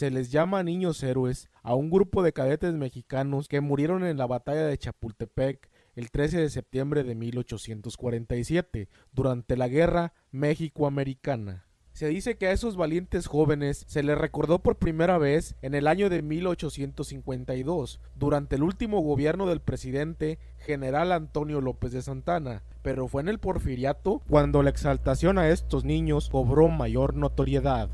se les llama niños héroes a un grupo de cadetes mexicanos que murieron en la batalla de Chapultepec el 13 de septiembre de 1847, durante la Guerra México-Americana. Se dice que a esos valientes jóvenes se les recordó por primera vez en el año de 1852, durante el último gobierno del presidente general Antonio López de Santana, pero fue en el porfiriato cuando la exaltación a estos niños cobró mayor notoriedad.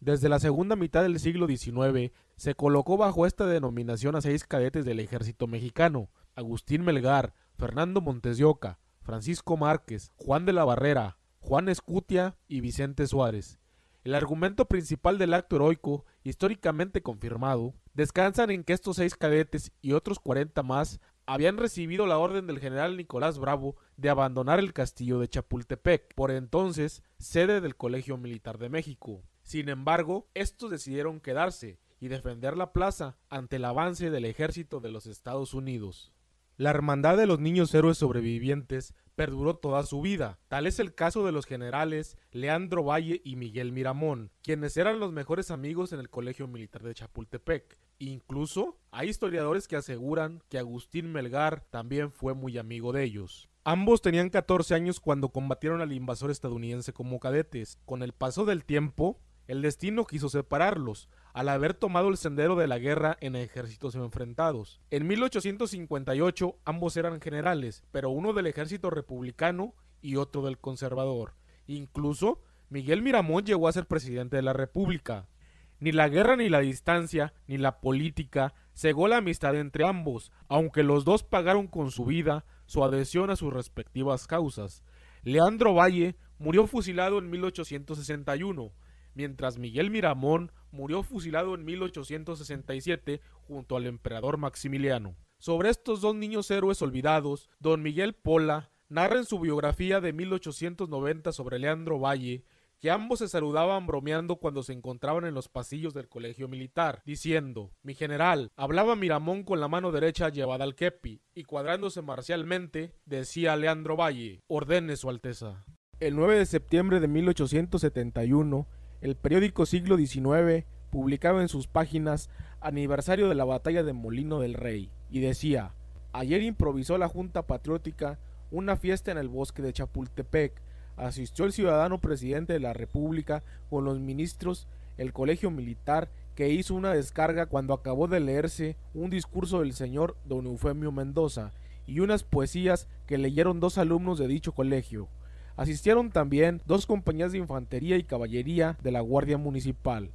Desde la segunda mitad del siglo XIX se colocó bajo esta denominación a seis cadetes del ejército mexicano, Agustín Melgar, Fernando Montesioca, Francisco Márquez, Juan de la Barrera, Juan Escutia y Vicente Suárez. El argumento principal del acto heroico, históricamente confirmado, descansan en que estos seis cadetes y otros 40 más habían recibido la orden del general Nicolás Bravo de abandonar el castillo de Chapultepec, por entonces sede del Colegio Militar de México. Sin embargo, estos decidieron quedarse y defender la plaza ante el avance del ejército de los Estados Unidos. La hermandad de los niños héroes sobrevivientes perduró toda su vida. Tal es el caso de los generales Leandro Valle y Miguel Miramón, quienes eran los mejores amigos en el Colegio Militar de Chapultepec. Incluso hay historiadores que aseguran que Agustín Melgar también fue muy amigo de ellos. Ambos tenían 14 años cuando combatieron al invasor estadounidense como cadetes. Con el paso del tiempo, el destino quiso separarlos, al haber tomado el sendero de la guerra en ejércitos enfrentados. En 1858 ambos eran generales, pero uno del ejército republicano y otro del conservador. Incluso, Miguel Miramón llegó a ser presidente de la República. Ni la guerra ni la distancia, ni la política, cegó la amistad entre ambos, aunque los dos pagaron con su vida su adhesión a sus respectivas causas. Leandro Valle murió fusilado en 1861, mientras Miguel Miramón murió fusilado en 1867 junto al emperador Maximiliano. Sobre estos dos niños héroes olvidados, don Miguel Pola narra en su biografía de 1890 sobre Leandro Valle que ambos se saludaban bromeando cuando se encontraban en los pasillos del colegio militar, diciendo, mi general, hablaba Miramón con la mano derecha llevada al kepi, y cuadrándose marcialmente, decía Leandro Valle, ordene su alteza. El 9 de septiembre de 1871, el periódico Siglo XIX publicaba en sus páginas Aniversario de la batalla de Molino del Rey, y decía, ayer improvisó la Junta Patriótica una fiesta en el bosque de Chapultepec, asistió el ciudadano presidente de la República con los ministros, el colegio militar, que hizo una descarga cuando acabó de leerse un discurso del señor don Eufemio Mendoza y unas poesías que leyeron dos alumnos de dicho colegio. Asistieron también dos compañías de infantería y caballería de la Guardia Municipal.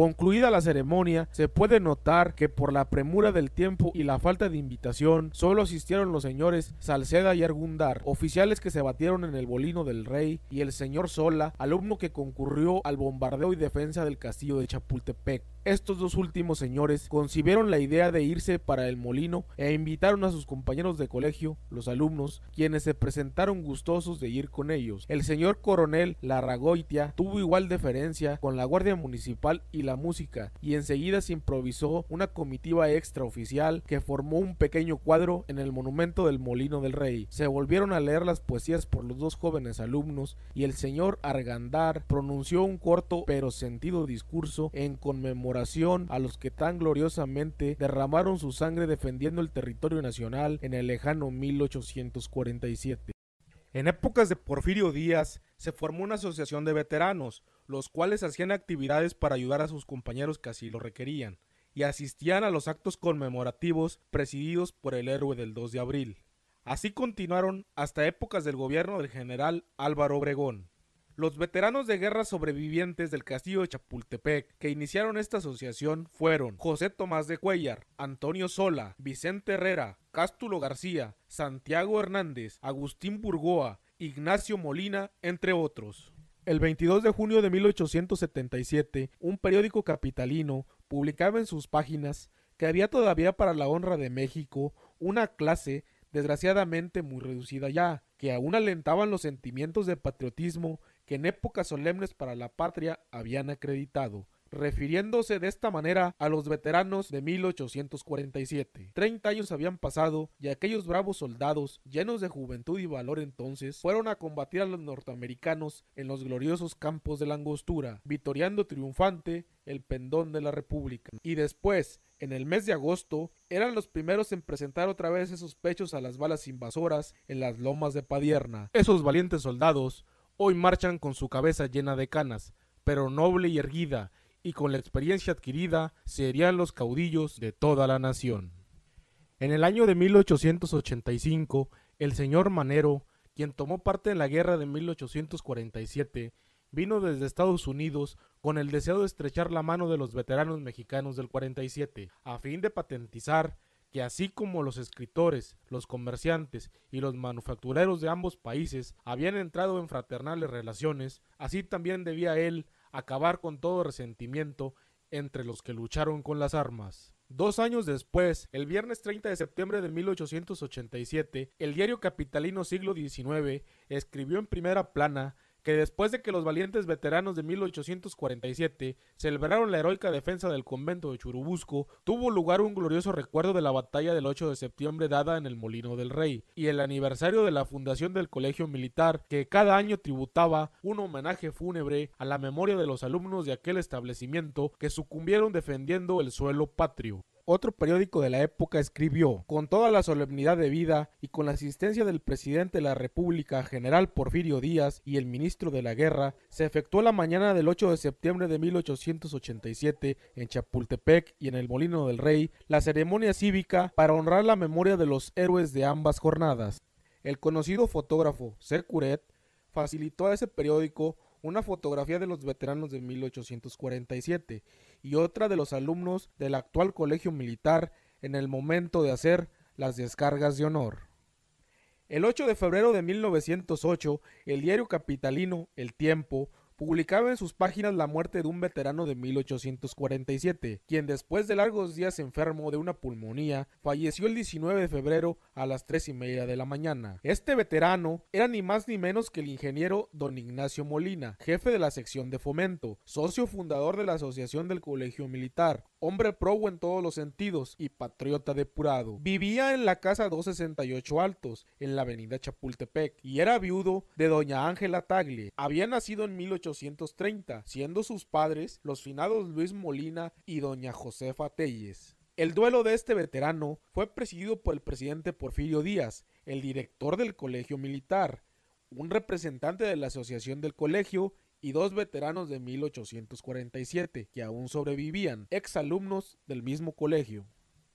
Concluida la ceremonia, se puede notar que por la premura del tiempo y la falta de invitación, solo asistieron los señores Salceda y Argundar, oficiales que se batieron en el bolino del rey, y el señor Sola, alumno que concurrió al bombardeo y defensa del castillo de Chapultepec. Estos dos últimos señores concibieron la idea de irse para el molino e invitaron a sus compañeros de colegio, los alumnos, quienes se presentaron gustosos de ir con ellos. El señor coronel Larragoitia tuvo igual deferencia con la guardia municipal y la música, y enseguida se improvisó una comitiva extraoficial que formó un pequeño cuadro en el monumento del Molino del Rey. Se volvieron a leer las poesías por los dos jóvenes alumnos y el señor Argandar pronunció un corto pero sentido discurso en conmemoración a los que tan gloriosamente derramaron su sangre defendiendo el territorio nacional en el lejano 1847. En épocas de Porfirio Díaz se formó una asociación de veteranos, los cuales hacían actividades para ayudar a sus compañeros que así lo requerían, y asistían a los actos conmemorativos presididos por el héroe del 2 de abril. Así continuaron hasta épocas del gobierno del general Álvaro Obregón. Los veteranos de guerra sobrevivientes del castillo de Chapultepec que iniciaron esta asociación fueron José Tomás de Cuellar, Antonio Sola, Vicente Herrera, Cástulo García, Santiago Hernández, Agustín Burgoa, Ignacio Molina, entre otros. El 22 de junio de 1877, un periódico capitalino publicaba en sus páginas que había todavía para la honra de México una clase desgraciadamente muy reducida ya, que aún alentaban los sentimientos de patriotismo que en épocas solemnes para la patria habían acreditado refiriéndose de esta manera a los veteranos de 1847. Treinta años habían pasado y aquellos bravos soldados, llenos de juventud y valor entonces, fueron a combatir a los norteamericanos en los gloriosos campos de la Angostura, ...vitoriando triunfante el pendón de la República. Y después, en el mes de agosto, eran los primeros en presentar otra vez esos pechos a las balas invasoras en las lomas de Padierna. Esos valientes soldados Hoy marchan con su cabeza llena de canas, pero noble y erguida, y con la experiencia adquirida serían los caudillos de toda la nación. En el año de 1885, el señor Manero, quien tomó parte en la guerra de 1847, vino desde Estados Unidos con el deseo de estrechar la mano de los veteranos mexicanos del 47, a fin de patentizar que así como los escritores, los comerciantes y los manufactureros de ambos países habían entrado en fraternales relaciones, así también debía él acabar con todo resentimiento entre los que lucharon con las armas. Dos años después, el viernes 30 de septiembre de 1887, el diario capitalino siglo XIX escribió en primera plana que después de que los valientes veteranos de 1847 celebraron la heroica defensa del convento de Churubusco, tuvo lugar un glorioso recuerdo de la batalla del 8 de septiembre dada en el Molino del Rey, y el aniversario de la fundación del Colegio Militar, que cada año tributaba un homenaje fúnebre a la memoria de los alumnos de aquel establecimiento que sucumbieron defendiendo el suelo patrio. Otro periódico de la época escribió, con toda la solemnidad de vida y con la asistencia del presidente de la República, general Porfirio Díaz, y el ministro de la Guerra, se efectuó la mañana del 8 de septiembre de 1887 en Chapultepec y en el Molino del Rey la ceremonia cívica para honrar la memoria de los héroes de ambas jornadas. El conocido fotógrafo C. Curet facilitó a ese periódico una fotografía de los veteranos de 1847 y otra de los alumnos del actual colegio militar en el momento de hacer las descargas de honor. El 8 de febrero de 1908, el diario capitalino El Tiempo publicaba en sus páginas la muerte de un veterano de 1847, quien después de largos días enfermo de una pulmonía, falleció el 19 de febrero a las 3 y media de la mañana. Este veterano era ni más ni menos que el ingeniero don Ignacio Molina, jefe de la sección de fomento, socio fundador de la Asociación del Colegio Militar, hombre probo en todos los sentidos y patriota depurado. Vivía en la casa 268 Altos, en la avenida Chapultepec, y era viudo de doña Ángela Tagle. Había nacido en 18 1830, siendo sus padres los finados Luis Molina y doña Josefa Telles. El duelo de este veterano fue presidido por el presidente Porfirio Díaz, el director del Colegio Militar, un representante de la Asociación del Colegio y dos veteranos de 1847 que aún sobrevivían, ex alumnos del mismo colegio.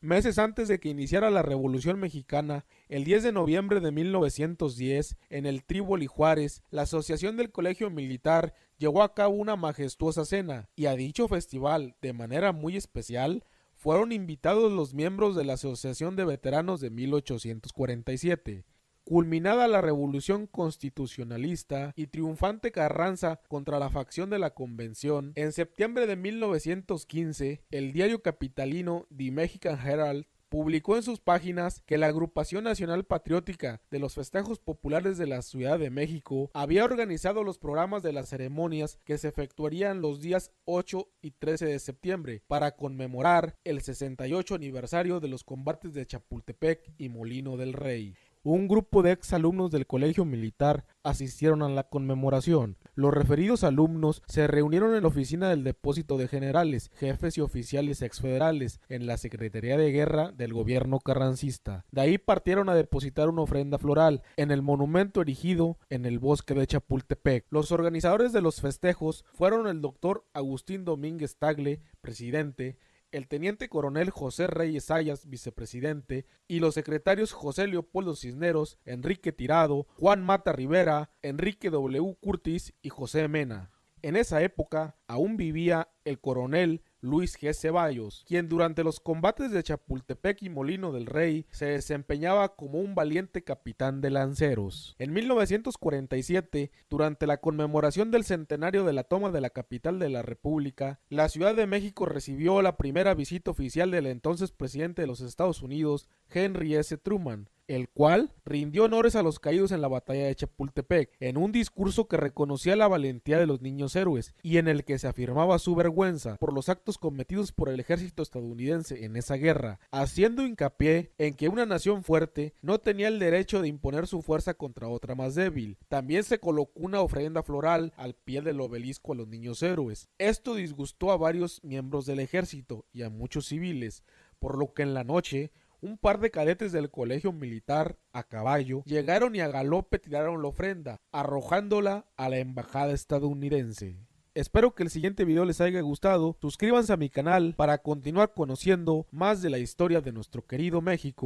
Meses antes de que iniciara la Revolución Mexicana, el 10 de noviembre de 1910, en el Tríboli Juárez, la Asociación del Colegio Militar llevó a cabo una majestuosa cena, y a dicho festival, de manera muy especial, fueron invitados los miembros de la Asociación de Veteranos de 1847. Culminada la revolución constitucionalista y triunfante Carranza contra la facción de la Convención, en septiembre de 1915, el diario capitalino The Mexican Herald publicó en sus páginas que la Agrupación Nacional Patriótica de los Festejos Populares de la Ciudad de México había organizado los programas de las ceremonias que se efectuarían los días 8 y 13 de septiembre para conmemorar el 68 aniversario de los combates de Chapultepec y Molino del Rey un grupo de ex alumnos del Colegio Militar asistieron a la conmemoración. Los referidos alumnos se reunieron en la oficina del depósito de generales, jefes y oficiales exfederales en la Secretaría de Guerra del gobierno carrancista. De ahí partieron a depositar una ofrenda floral en el monumento erigido en el bosque de Chapultepec. Los organizadores de los festejos fueron el doctor Agustín Domínguez Tagle, presidente, el teniente coronel José Reyes Ayas, vicepresidente, y los secretarios José Leopoldo Cisneros, Enrique Tirado, Juan Mata Rivera, Enrique W. Curtis y José Mena. En esa época aún vivía el coronel Luis G. Ceballos, quien durante los combates de Chapultepec y Molino del Rey se desempeñaba como un valiente capitán de lanceros. En 1947, durante la conmemoración del centenario de la toma de la capital de la República, la Ciudad de México recibió la primera visita oficial del entonces presidente de los Estados Unidos, Henry S. Truman, el cual rindió honores a los caídos en la batalla de Chapultepec, en un discurso que reconocía la valentía de los niños héroes y en el que se afirmaba su vergüenza por los actos cometidos por el ejército estadounidense en esa guerra, haciendo hincapié en que una nación fuerte no tenía el derecho de imponer su fuerza contra otra más débil. También se colocó una ofrenda floral al pie del obelisco a los niños héroes. Esto disgustó a varios miembros del ejército y a muchos civiles, por lo que en la noche un par de cadetes del colegio militar, a caballo, llegaron y a galope tiraron la ofrenda, arrojándola a la embajada estadounidense. Espero que el siguiente video les haya gustado, suscríbanse a mi canal para continuar conociendo más de la historia de nuestro querido México.